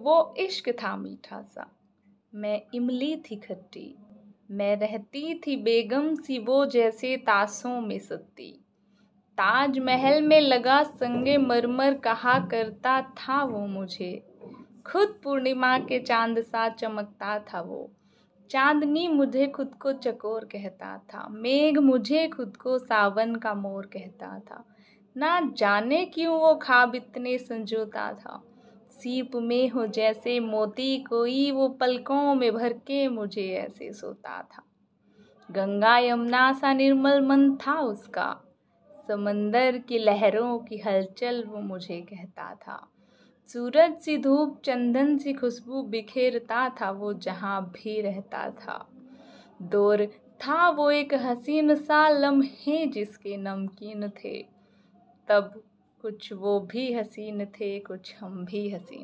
वो इश्क था मीठा सा मैं इमली थी खट्टी मैं रहती थी बेगम सी वो जैसे तासों में सत्ती ताज महल में लगा संगे मरमर कहा करता था वो मुझे खुद पूर्णिमा के चांद सा चमकता था वो चांदनी मुझे खुद को चकोर कहता था मेघ मुझे खुद को सावन का मोर कहता था ना जाने क्यों वो खाब इतने संजोता था सीप में हो जैसे मोती कोई वो पलकों में भर के मुझे ऐसे सोता था गंगा यमुना सा निर्मल मन था उसका समंदर की लहरों की हलचल वो मुझे कहता था सूरज सी धूप चंदन सी खुशबू बिखेरता था वो जहाँ भी रहता था दौर था वो एक हसीन सा लम्हे जिसके नमकीन थे तब कुछ वो भी हसीन थे कुछ हम भी हसीन